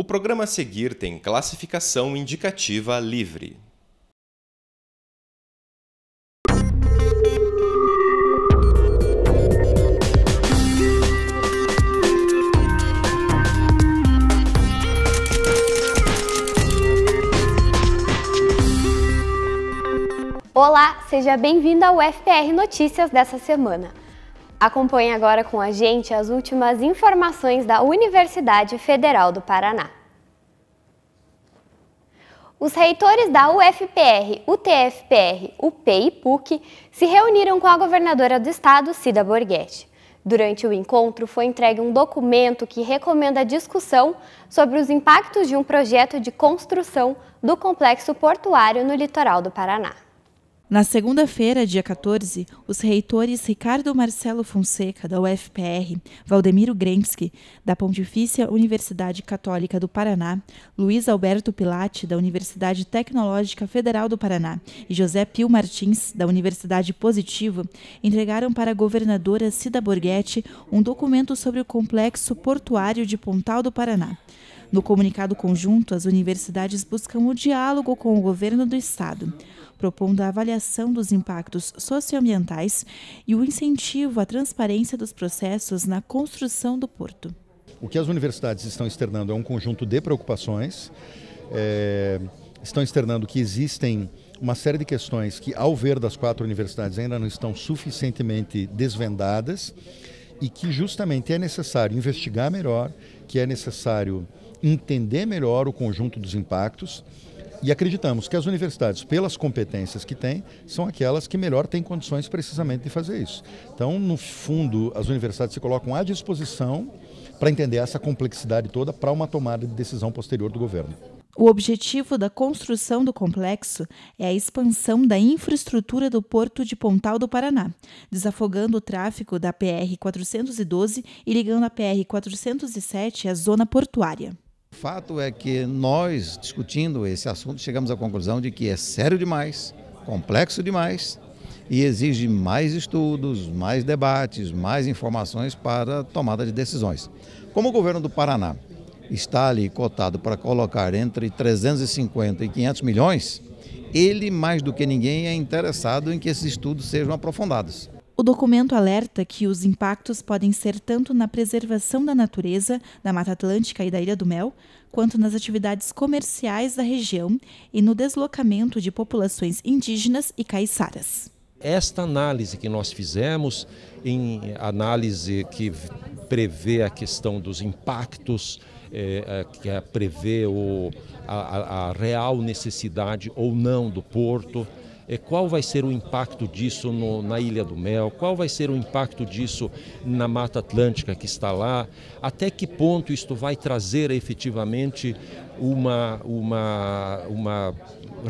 O programa a seguir tem classificação indicativa livre. Olá, seja bem-vindo ao FPR Notícias dessa semana. Acompanhe agora com a gente as últimas informações da Universidade Federal do Paraná. Os reitores da UFPR, UTFPR, UP e PUC se reuniram com a governadora do estado, Cida Borghetti. Durante o encontro, foi entregue um documento que recomenda discussão sobre os impactos de um projeto de construção do complexo portuário no litoral do Paraná. Na segunda-feira, dia 14, os reitores Ricardo Marcelo Fonseca, da UFPR, Valdemiro Grensky, da Pontifícia Universidade Católica do Paraná, Luiz Alberto Pilate, da Universidade Tecnológica Federal do Paraná e José Pio Martins, da Universidade Positivo, entregaram para a governadora Cida Borghetti um documento sobre o complexo portuário de Pontal do Paraná. No comunicado conjunto, as universidades buscam o diálogo com o governo do estado, propondo a avaliação dos impactos socioambientais e o incentivo à transparência dos processos na construção do porto. O que as universidades estão externando é um conjunto de preocupações. É, estão externando que existem uma série de questões que, ao ver das quatro universidades, ainda não estão suficientemente desvendadas e que justamente é necessário investigar melhor, que é necessário entender melhor o conjunto dos impactos e acreditamos que as universidades, pelas competências que têm, são aquelas que melhor têm condições precisamente de fazer isso. Então, no fundo, as universidades se colocam à disposição para entender essa complexidade toda para uma tomada de decisão posterior do governo. O objetivo da construção do complexo é a expansão da infraestrutura do porto de Pontal do Paraná, desafogando o tráfego da PR 412 e ligando a PR 407 à zona portuária. O fato é que nós, discutindo esse assunto, chegamos à conclusão de que é sério demais, complexo demais e exige mais estudos, mais debates, mais informações para tomada de decisões. Como o governo do Paraná está ali cotado para colocar entre 350 e 500 milhões, ele mais do que ninguém é interessado em que esses estudos sejam aprofundados. O documento alerta que os impactos podem ser tanto na preservação da natureza da Mata Atlântica e da Ilha do Mel, quanto nas atividades comerciais da região e no deslocamento de populações indígenas e caiçaras. Esta análise que nós fizemos, em análise que prevê a questão dos impactos, é, que prevê o, a, a real necessidade ou não do porto, é, qual vai ser o impacto disso no, na Ilha do Mel, qual vai ser o impacto disso na Mata Atlântica que está lá, até que ponto isto vai trazer efetivamente uma, uma, uma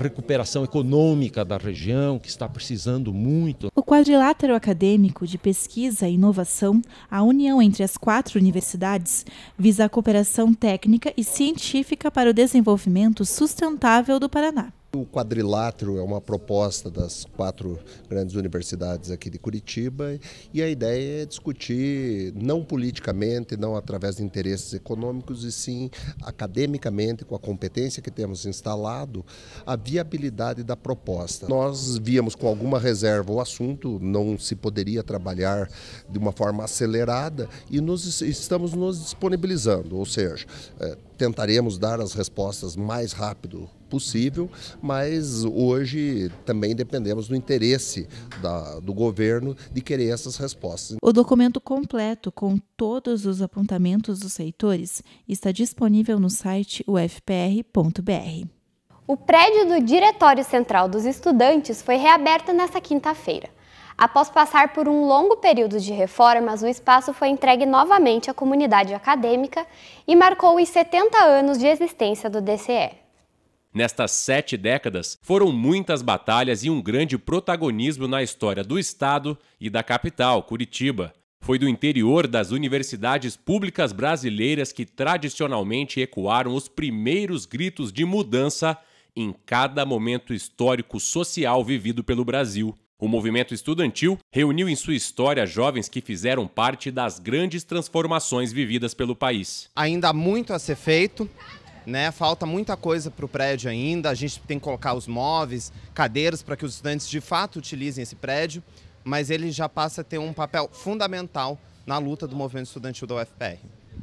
recuperação econômica da região, que está precisando muito. O quadrilátero acadêmico de pesquisa e inovação, a união entre as quatro universidades, visa a cooperação técnica e científica para o desenvolvimento sustentável do Paraná. O quadrilátero é uma proposta das quatro grandes universidades aqui de Curitiba e a ideia é discutir, não politicamente, não através de interesses econômicos, e sim academicamente, com a competência que temos instalado, a viabilidade da proposta. Nós víamos com alguma reserva o assunto, não se poderia trabalhar de uma forma acelerada e nos, estamos nos disponibilizando, ou seja, eh, tentaremos dar as respostas mais rápido possível, mas hoje também dependemos do interesse da, do governo de querer essas respostas. O documento completo com todos os apontamentos dos setores está disponível no site ufpr.br. O prédio do Diretório Central dos Estudantes foi reaberto nesta quinta-feira. Após passar por um longo período de reformas, o espaço foi entregue novamente à comunidade acadêmica e marcou os 70 anos de existência do DCE. Nestas sete décadas, foram muitas batalhas e um grande protagonismo na história do Estado e da capital, Curitiba. Foi do interior das universidades públicas brasileiras que tradicionalmente ecoaram os primeiros gritos de mudança em cada momento histórico social vivido pelo Brasil. O movimento estudantil reuniu em sua história jovens que fizeram parte das grandes transformações vividas pelo país. Ainda há muito a ser feito, né? Falta muita coisa para o prédio ainda. A gente tem que colocar os móveis, cadeiras para que os estudantes de fato utilizem esse prédio, mas ele já passa a ter um papel fundamental na luta do movimento estudantil da UFPR.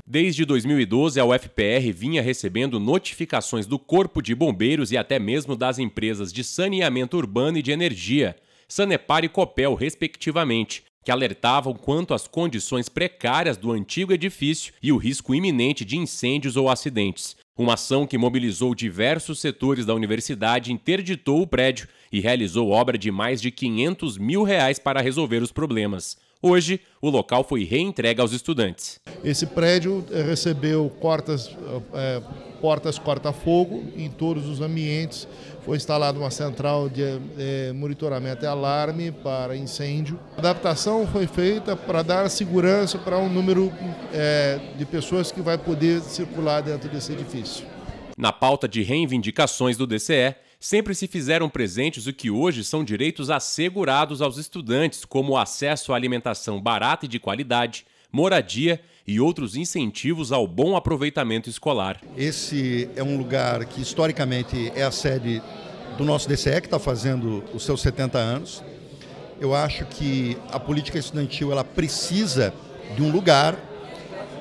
Desde 2012, a UFPR vinha recebendo notificações do Corpo de Bombeiros e até mesmo das empresas de saneamento urbano e de energia Sanepar e Copel, respectivamente, que alertavam quanto às condições precárias do antigo edifício e o risco iminente de incêndios ou acidentes. Uma ação que mobilizou diversos setores da universidade interditou o prédio e realizou obra de mais de 500 mil reais para resolver os problemas. Hoje, o local foi reentrega aos estudantes. Esse prédio eh, recebeu portas é, eh, eh, portas corta-fogo em todos os ambientes, foi instalada uma central de é, monitoramento e alarme para incêndio. A adaptação foi feita para dar segurança para um número é, de pessoas que vai poder circular dentro desse edifício. Na pauta de reivindicações do DCE, sempre se fizeram presentes o que hoje são direitos assegurados aos estudantes, como acesso à alimentação barata e de qualidade, moradia e outros incentivos ao bom aproveitamento escolar. Esse é um lugar que historicamente é a sede do nosso DCE, que está fazendo os seus 70 anos. Eu acho que a política estudantil ela precisa de um lugar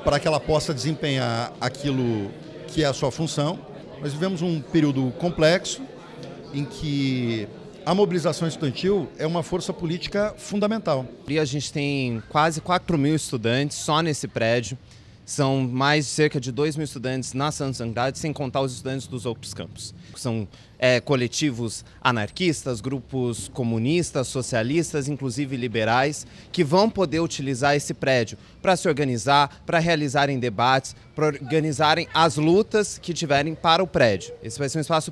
para que ela possa desempenhar aquilo que é a sua função. Nós vivemos um período complexo em que a mobilização estudantil é uma força política fundamental. E a gente tem quase 4 mil estudantes só nesse prédio. São mais cerca de 2 mil estudantes na Santa Santidade, sem contar os estudantes dos outros campos. São é, coletivos anarquistas, grupos comunistas, socialistas, inclusive liberais, que vão poder utilizar esse prédio para se organizar, para realizarem debates, para organizarem as lutas que tiverem para o prédio. Esse vai ser um espaço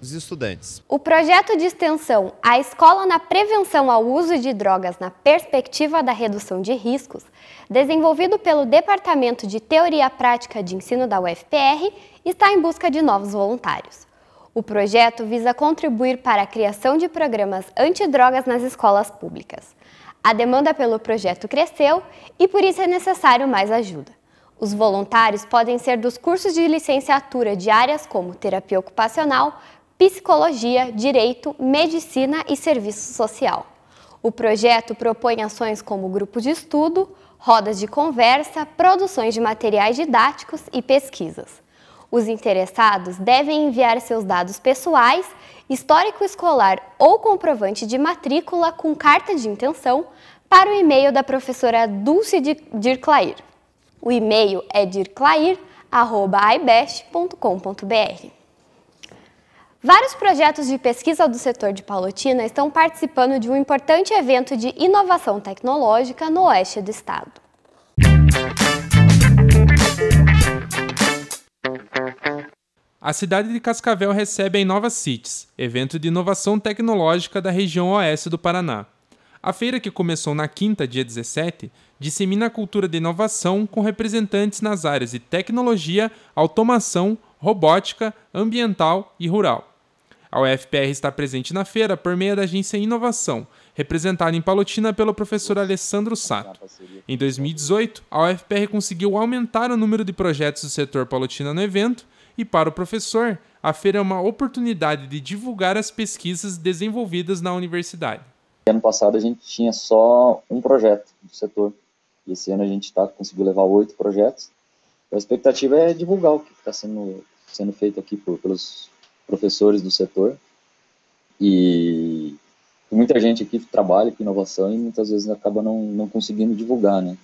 os estudantes. O projeto de extensão A Escola na Prevenção ao Uso de Drogas na Perspectiva da Redução de Riscos, desenvolvido pelo Departamento de Teoria Prática de Ensino da UFPR, está em busca de novos voluntários. O projeto visa contribuir para a criação de programas antidrogas nas escolas públicas. A demanda pelo projeto cresceu e por isso é necessário mais ajuda. Os voluntários podem ser dos cursos de licenciatura de áreas como terapia ocupacional, psicologia, direito, medicina e serviço social. O projeto propõe ações como grupos de estudo, rodas de conversa, produções de materiais didáticos e pesquisas. Os interessados devem enviar seus dados pessoais, histórico escolar ou comprovante de matrícula com carta de intenção para o e-mail da professora Dulce Dirclair. O e-mail é dirclair.ibest.com.br. Vários projetos de pesquisa do setor de Palotina estão participando de um importante evento de inovação tecnológica no oeste do estado. A cidade de Cascavel recebe a Inova Cities, evento de inovação tecnológica da região oeste do Paraná. A feira, que começou na quinta, dia 17, dissemina a cultura de inovação com representantes nas áreas de tecnologia, automação, robótica, ambiental e rural. A UFPR está presente na feira por meio da agência Inovação, representada em Palotina pelo professor Alessandro Sato. Em 2018, a UFPR conseguiu aumentar o número de projetos do setor Palotina no evento e para o professor, a feira é uma oportunidade de divulgar as pesquisas desenvolvidas na universidade. Ano passado a gente tinha só um projeto do setor. E esse ano a gente está conseguiu levar oito projetos. Então, a expectativa é divulgar o que está sendo, sendo feito aqui por, pelos professores do setor. E muita gente aqui trabalha com inovação e muitas vezes acaba não, não conseguindo divulgar, né?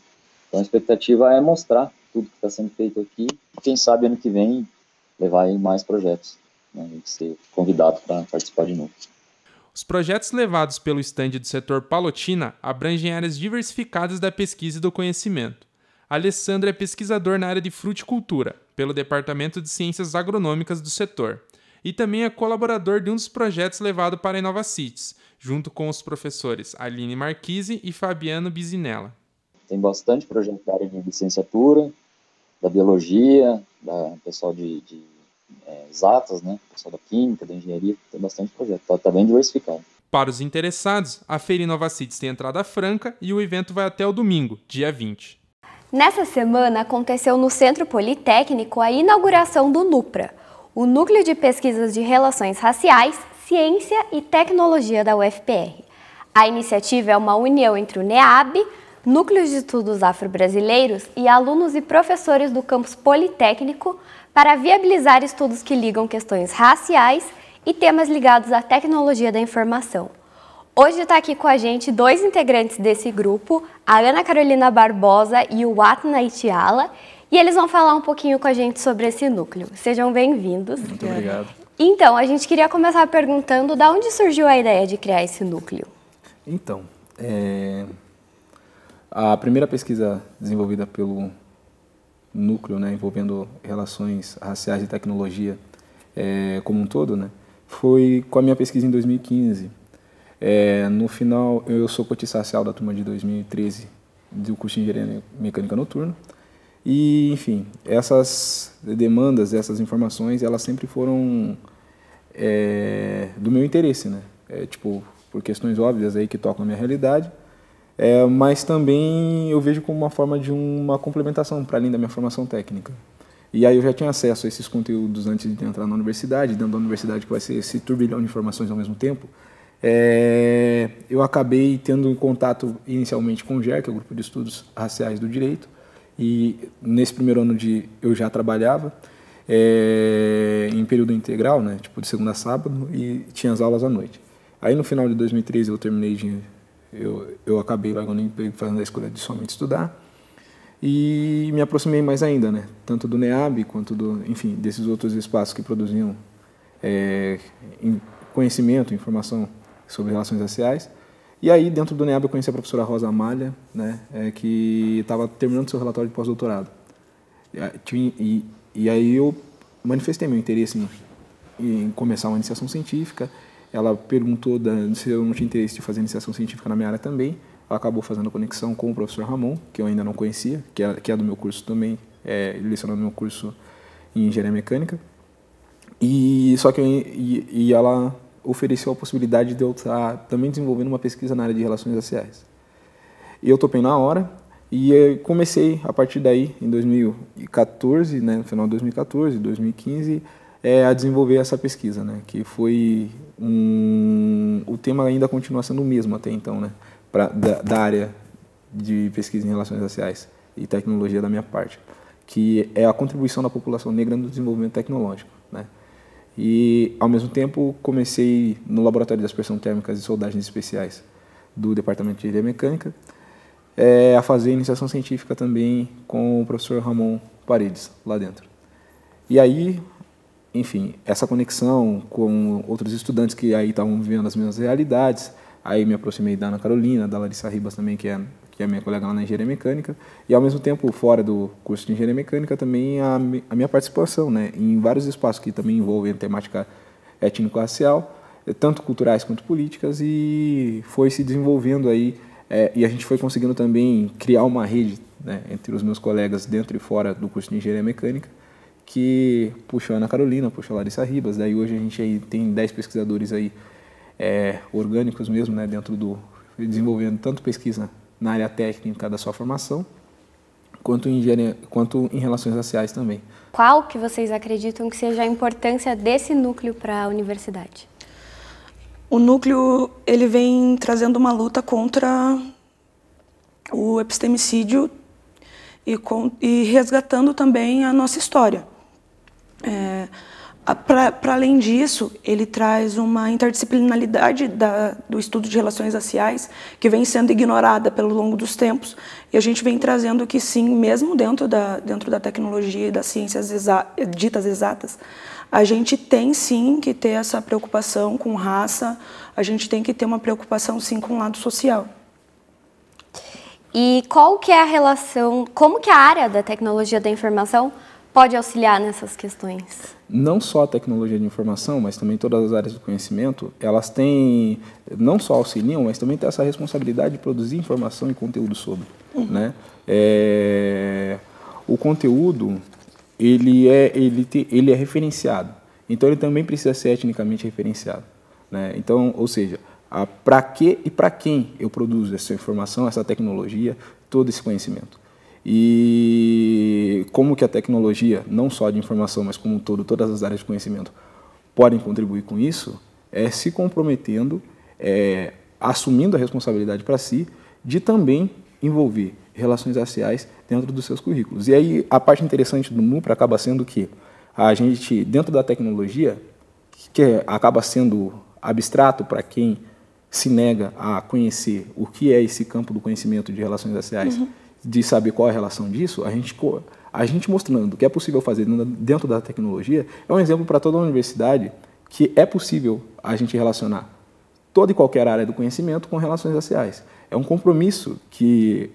Então a expectativa é mostrar tudo que está sendo feito aqui. E quem sabe ano que vem levar em mais projetos, né, e ser convidado para participar de novo. Os projetos levados pelo estande do setor Palotina abrangem áreas diversificadas da pesquisa e do conhecimento. Alessandro Alessandra é pesquisador na área de fruticultura, pelo Departamento de Ciências Agronômicas do setor, e também é colaborador de um dos projetos levado para a InovaCities, junto com os professores Aline Marquise e Fabiano Bisinella. Tem bastante projeto da área de licenciatura, da biologia, da pessoal de, de é, exatas, né? Pessoal da química, da engenharia, tem bastante projeto, está tá bem diversificado. Para os interessados, a Feira Inova Cities tem entrada franca e o evento vai até o domingo, dia 20. Nessa semana aconteceu no Centro Politécnico a inauguração do NUPRA, o Núcleo de Pesquisas de Relações Raciais, Ciência e Tecnologia da UFPR. A iniciativa é uma união entre o NEAB, núcleos de estudos afro-brasileiros e alunos e professores do campus politécnico para viabilizar estudos que ligam questões raciais e temas ligados à tecnologia da informação. Hoje está aqui com a gente dois integrantes desse grupo, a Ana Carolina Barbosa e o Atna Itiala, e eles vão falar um pouquinho com a gente sobre esse núcleo. Sejam bem-vindos. Muito obrigado. Então, a gente queria começar perguntando da onde surgiu a ideia de criar esse núcleo. Então, é, a primeira pesquisa desenvolvida pelo núcleo, né, envolvendo relações raciais e tecnologia é, como um todo, né, foi com a minha pesquisa em 2015. É, no final, eu sou cotista racial da turma de 2013 do curso de Engenharia Mecânica Noturno. E, enfim, essas demandas, essas informações, elas sempre foram é, do meu interesse, né? É, tipo, por questões óbvias aí que tocam a minha realidade, é, mas também eu vejo como uma forma de uma complementação para além da minha formação técnica. E aí eu já tinha acesso a esses conteúdos antes de entrar na universidade, dentro da universidade que vai ser esse turbilhão de informações ao mesmo tempo. É, eu acabei tendo contato inicialmente com o GER, que é o Grupo de Estudos Raciais do Direito, e nesse primeiro ano de eu já trabalhava é, em período integral, né, tipo de segunda a sábado, e tinha as aulas à noite. Aí no final de 2013 eu terminei de eu, eu acabei largando o emprego fazendo a escolha de somente estudar e me aproximei mais ainda, né? Tanto do NEAB quanto do, enfim, desses outros espaços que produziam é, conhecimento, informação sobre relações raciais. E aí, dentro do NEAB, eu conheci a professora Rosa Amália, né? É, que estava terminando seu relatório de pós-doutorado. E, e, aí eu manifestei meu interesse em, em começar uma iniciação científica ela perguntou se eu não tinha interesse de fazer iniciação científica na minha área também. Ela acabou fazendo conexão com o professor Ramon, que eu ainda não conhecia, que é, que é do meu curso também, é, lecionando meu curso em engenharia mecânica. E só que eu, e, e ela ofereceu a possibilidade de eu estar também desenvolvendo uma pesquisa na área de relações sociais E eu topei na hora e comecei a partir daí em 2014, né, no final de 2014, 2015 é, a desenvolver essa pesquisa, né? Que foi um, o tema ainda continua sendo o mesmo até então, né? Pra, da, da área de pesquisa em relações raciais e tecnologia da minha parte, que é a contribuição da população negra no desenvolvimento tecnológico, né? E ao mesmo tempo comecei no laboratório de aspersão térmicas e soldagens especiais do departamento de engenharia mecânica é, a fazer iniciação científica também com o professor Ramon Paredes lá dentro. E aí enfim, essa conexão com outros estudantes que aí estavam vivendo as mesmas realidades. Aí me aproximei da Ana Carolina, da Larissa Ribas também, que é, que é minha colega lá na Engenharia Mecânica. E ao mesmo tempo, fora do curso de Engenharia Mecânica, também a, a minha participação né, em vários espaços que também envolvem a temática étnico-racial, tanto culturais quanto políticas, e foi se desenvolvendo aí. É, e a gente foi conseguindo também criar uma rede né, entre os meus colegas dentro e fora do curso de Engenharia Mecânica que puxa Ana Carolina, puxa Larissa Ribas, daí hoje a gente aí tem 10 pesquisadores aí é, orgânicos mesmo, né, dentro do desenvolvendo tanto pesquisa na área técnica da sua formação, quanto em, quanto em relações raciais também. Qual que vocês acreditam que seja a importância desse núcleo para a universidade? O núcleo ele vem trazendo uma luta contra o epistemicídio e, com, e resgatando também a nossa história. É, para além disso, ele traz uma interdisciplinaridade da, do estudo de relações raciais que vem sendo ignorada pelo longo dos tempos e a gente vem trazendo que sim, mesmo dentro da, dentro da tecnologia e das ciências exa ditas exatas, a gente tem sim que ter essa preocupação com raça, a gente tem que ter uma preocupação sim com o lado social. E qual que é a relação, como que a área da tecnologia da informação pode auxiliar nessas questões? Não só a tecnologia de informação, mas também todas as áreas do conhecimento, elas têm, não só auxiliam, mas também têm essa responsabilidade de produzir informação e conteúdo sobre. Uhum. Né? É, o conteúdo, ele é, ele, te, ele é referenciado, então ele também precisa ser etnicamente referenciado. Né? Então, ou seja, para que e para quem eu produzo essa informação, essa tecnologia, todo esse conhecimento e como que a tecnologia, não só de informação, mas como um todo, todas as áreas de conhecimento, podem contribuir com isso, é se comprometendo, é, assumindo a responsabilidade para si, de também envolver relações raciais dentro dos seus currículos. E aí a parte interessante do MUPRA acaba sendo que a gente, dentro da tecnologia, que acaba sendo abstrato para quem se nega a conhecer o que é esse campo do conhecimento de relações raciais. Uhum de saber qual é a relação disso, a gente, a gente mostrando que é possível fazer dentro da tecnologia é um exemplo para toda a universidade que é possível a gente relacionar toda e qualquer área do conhecimento com relações raciais. É um compromisso que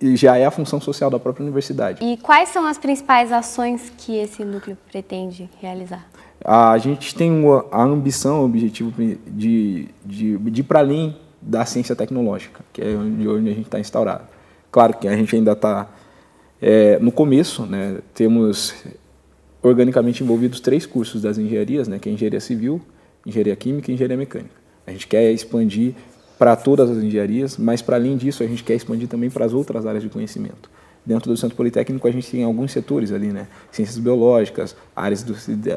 já é a função social da própria universidade. E quais são as principais ações que esse núcleo pretende realizar? A gente tem uma, a ambição, o objetivo de, de, de ir para além da ciência tecnológica, que é onde a gente está instaurado. Claro que a gente ainda está é, no começo, né? temos organicamente envolvidos três cursos das engenharias, né? que é engenharia civil, engenharia química e engenharia mecânica. A gente quer expandir para todas as engenharias, mas para além disso a gente quer expandir também para as outras áreas de conhecimento. Dentro do Centro Politécnico a gente tem alguns setores ali, né? Ciências biológicas, áreas do,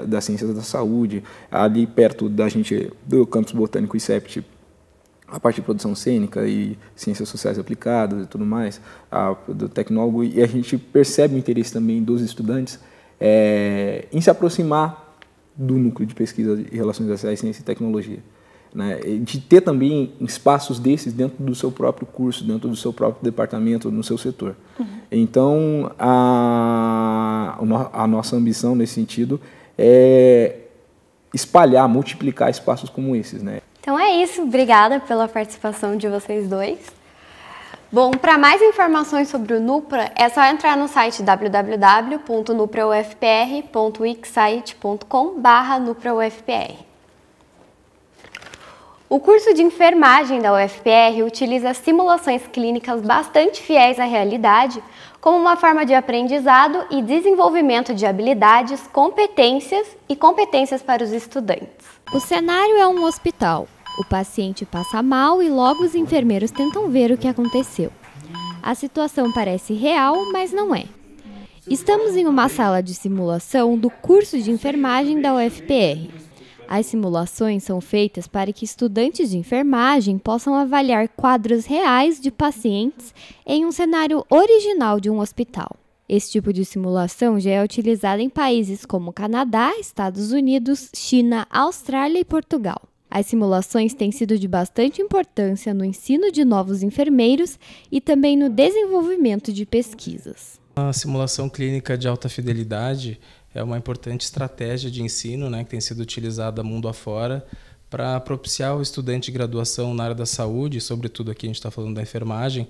das ciências da saúde, ali perto da gente do Campus Botânico ICEPT a parte de produção cênica e ciências sociais aplicadas e tudo mais, a, do tecnólogo, e a gente percebe o interesse também dos estudantes é, em se aproximar do núcleo de pesquisa e relações sociais, ciência e tecnologia. Né? De ter também espaços desses dentro do seu próprio curso, dentro do seu próprio departamento, no seu setor. Uhum. Então, a, a nossa ambição nesse sentido é espalhar, multiplicar espaços como esses, né? Então é isso, obrigada pela participação de vocês dois. Bom, para mais informações sobre o NUPRA, é só entrar no site www.nupraufpr.wixsite.com nupraufpr. O curso de enfermagem da UFPR utiliza simulações clínicas bastante fiéis à realidade como uma forma de aprendizado e desenvolvimento de habilidades, competências e competências para os estudantes. O cenário é um hospital, o paciente passa mal e logo os enfermeiros tentam ver o que aconteceu. A situação parece real, mas não é. Estamos em uma sala de simulação do curso de enfermagem da UFPR. As simulações são feitas para que estudantes de enfermagem possam avaliar quadros reais de pacientes em um cenário original de um hospital. Esse tipo de simulação já é utilizada em países como Canadá, Estados Unidos, China, Austrália e Portugal. As simulações têm sido de bastante importância no ensino de novos enfermeiros e também no desenvolvimento de pesquisas. A simulação clínica de alta fidelidade é uma importante estratégia de ensino né, que tem sido utilizada mundo afora para propiciar o estudante de graduação na área da saúde, sobretudo aqui a gente está falando da enfermagem,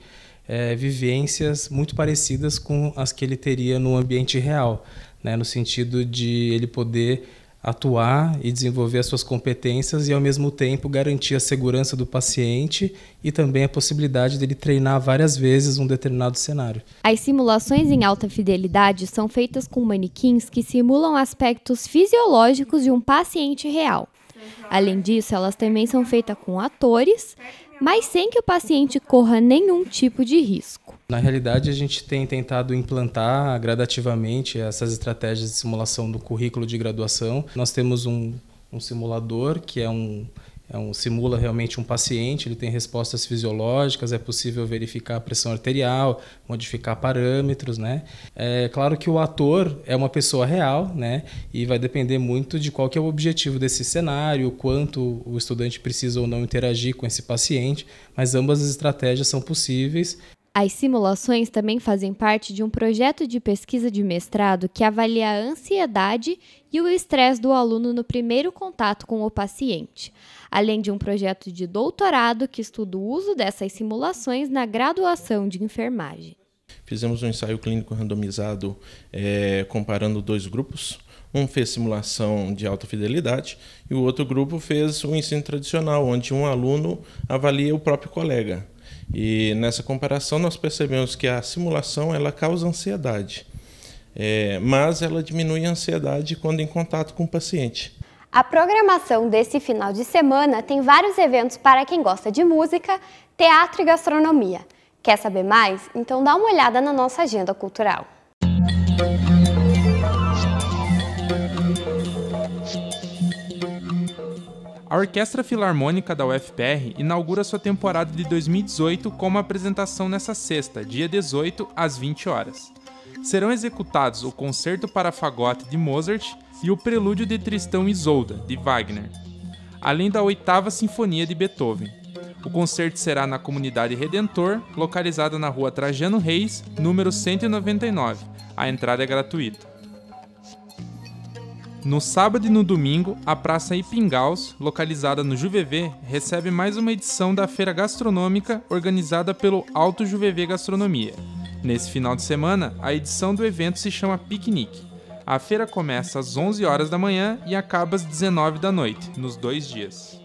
é, vivências muito parecidas com as que ele teria no ambiente real, né, no sentido de ele poder atuar e desenvolver as suas competências e, ao mesmo tempo, garantir a segurança do paciente e também a possibilidade dele treinar várias vezes um determinado cenário. As simulações em alta fidelidade são feitas com manequins que simulam aspectos fisiológicos de um paciente real. Além disso, elas também são feitas com atores, mas sem que o paciente corra nenhum tipo de risco. Na realidade, a gente tem tentado implantar gradativamente essas estratégias de simulação do currículo de graduação. Nós temos um, um simulador que é um é um, simula realmente um paciente, ele tem respostas fisiológicas, é possível verificar a pressão arterial, modificar parâmetros, né? É claro que o ator é uma pessoa real, né? E vai depender muito de qual que é o objetivo desse cenário, quanto o estudante precisa ou não interagir com esse paciente, mas ambas as estratégias são possíveis as simulações também fazem parte de um projeto de pesquisa de mestrado que avalia a ansiedade e o estresse do aluno no primeiro contato com o paciente, além de um projeto de doutorado que estuda o uso dessas simulações na graduação de enfermagem. Fizemos um ensaio clínico randomizado é, comparando dois grupos. Um fez simulação de alta fidelidade e o outro grupo fez o um ensino tradicional, onde um aluno avalia o próprio colega. E nessa comparação nós percebemos que a simulação ela causa ansiedade, é, mas ela diminui a ansiedade quando em contato com o paciente. A programação desse final de semana tem vários eventos para quem gosta de música, teatro e gastronomia. Quer saber mais? Então dá uma olhada na nossa agenda cultural. A Orquestra Filarmônica da UFPR inaugura sua temporada de 2018 com uma apresentação nesta sexta, dia 18, às 20 horas. Serão executados o Concerto para Fagote de Mozart e o Prelúdio de Tristão e Isolda, de Wagner, além da Oitava Sinfonia de Beethoven. O concerto será na Comunidade Redentor, localizada na rua Trajano Reis, número 199. A entrada é gratuita. No sábado e no domingo, a Praça Ipingaus, localizada no Juvevê, recebe mais uma edição da feira gastronômica organizada pelo Alto Juvevê Gastronomia. Nesse final de semana, a edição do evento se chama Piquenique. A feira começa às 11 horas da manhã e acaba às 19 da noite, nos dois dias.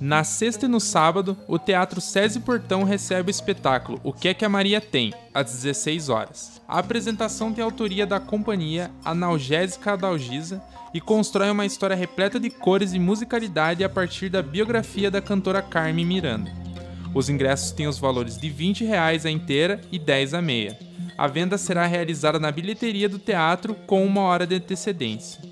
Na sexta e no sábado, o Teatro SESI Portão recebe o espetáculo O Que é que a Maria tem, às 16 horas. A apresentação tem a autoria da companhia Analgésica Adalgisa e constrói uma história repleta de cores e musicalidade a partir da biografia da cantora Carmen Miranda. Os ingressos têm os valores de R$ 20 reais a inteira e R$ 10 a meia. A venda será realizada na bilheteria do teatro com uma hora de antecedência.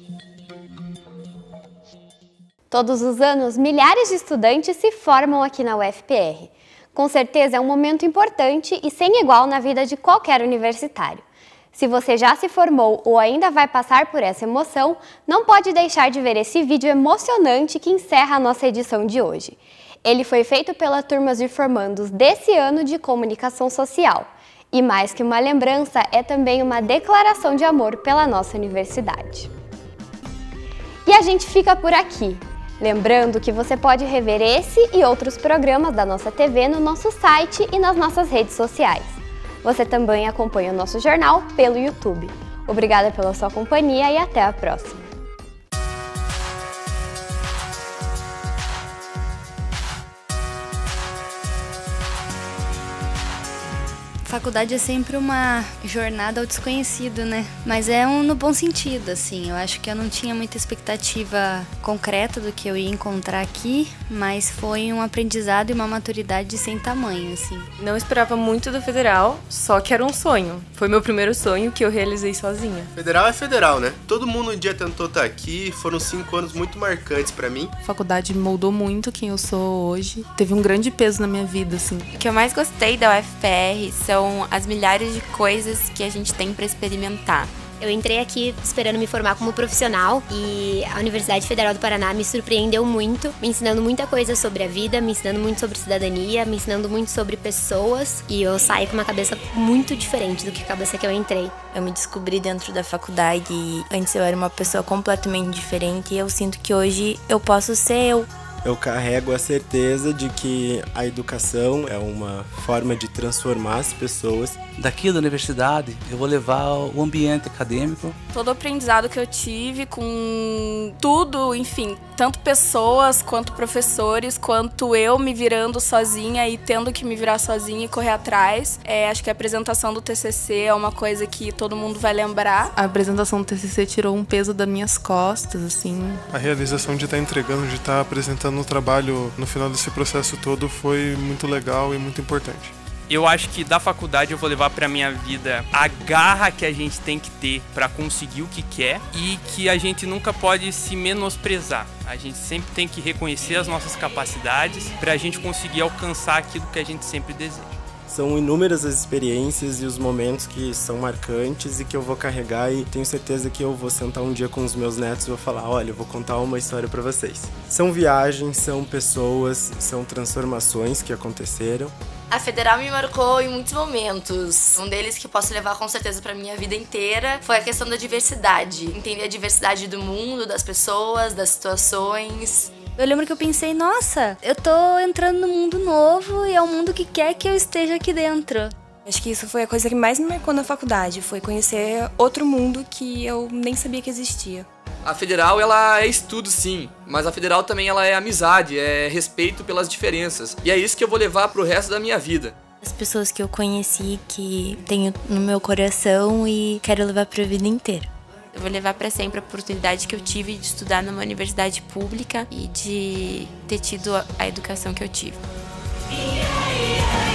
Todos os anos, milhares de estudantes se formam aqui na UFPR. Com certeza é um momento importante e sem igual na vida de qualquer universitário. Se você já se formou ou ainda vai passar por essa emoção, não pode deixar de ver esse vídeo emocionante que encerra a nossa edição de hoje. Ele foi feito pela turma de formandos desse ano de comunicação social. E mais que uma lembrança, é também uma declaração de amor pela nossa universidade. E a gente fica por aqui. Lembrando que você pode rever esse e outros programas da nossa TV no nosso site e nas nossas redes sociais. Você também acompanha o nosso jornal pelo YouTube. Obrigada pela sua companhia e até a próxima! faculdade é sempre uma jornada ao desconhecido, né? Mas é um no bom sentido, assim. Eu acho que eu não tinha muita expectativa concreta do que eu ia encontrar aqui, mas foi um aprendizado e uma maturidade sem tamanho, assim. Não esperava muito do federal, só que era um sonho. Foi meu primeiro sonho que eu realizei sozinha. Federal é federal, né? Todo mundo um dia tentou estar aqui, foram cinco anos muito marcantes para mim. A faculdade moldou muito quem eu sou hoje. Teve um grande peso na minha vida, assim. O que eu mais gostei da UFR são são as milhares de coisas que a gente tem para experimentar. Eu entrei aqui esperando me formar como profissional e a Universidade Federal do Paraná me surpreendeu muito, me ensinando muita coisa sobre a vida, me ensinando muito sobre cidadania, me ensinando muito sobre pessoas e eu saí com uma cabeça muito diferente do que a cabeça que eu entrei. Eu me descobri dentro da faculdade e antes eu era uma pessoa completamente diferente e eu sinto que hoje eu posso ser eu eu carrego a certeza de que a educação é uma forma de transformar as pessoas. Daqui da universidade, eu vou levar o ambiente acadêmico. Todo o aprendizado que eu tive com tudo, enfim, tanto pessoas quanto professores, quanto eu me virando sozinha e tendo que me virar sozinha e correr atrás. É, acho que a apresentação do TCC é uma coisa que todo mundo vai lembrar. A apresentação do TCC tirou um peso das minhas costas, assim. A realização de estar tá entregando, de estar tá apresentando no trabalho no final desse processo todo foi muito legal e muito importante eu acho que da faculdade eu vou levar para minha vida a garra que a gente tem que ter para conseguir o que quer e que a gente nunca pode se menosprezar. A gente sempre tem que reconhecer as nossas capacidades para a gente conseguir alcançar aquilo que a gente sempre deseja. São inúmeras as experiências e os momentos que são marcantes e que eu vou carregar e tenho certeza que eu vou sentar um dia com os meus netos e vou falar, olha, eu vou contar uma história para vocês. São viagens, são pessoas, são transformações que aconteceram. A federal me marcou em muitos momentos. Um deles que posso levar com certeza para minha vida inteira foi a questão da diversidade, entender a diversidade do mundo, das pessoas, das situações. Eu lembro que eu pensei, nossa, eu tô entrando num mundo novo e é um mundo que quer que eu esteja aqui dentro. Acho que isso foi a coisa que mais me marcou na faculdade, foi conhecer outro mundo que eu nem sabia que existia. A federal ela é estudo sim, mas a federal também ela é amizade, é respeito pelas diferenças. E é isso que eu vou levar pro resto da minha vida. As pessoas que eu conheci que tenho no meu coração e quero levar para a vida inteira. Eu vou levar para sempre a oportunidade que eu tive de estudar numa universidade pública e de ter tido a educação que eu tive. Yeah, yeah.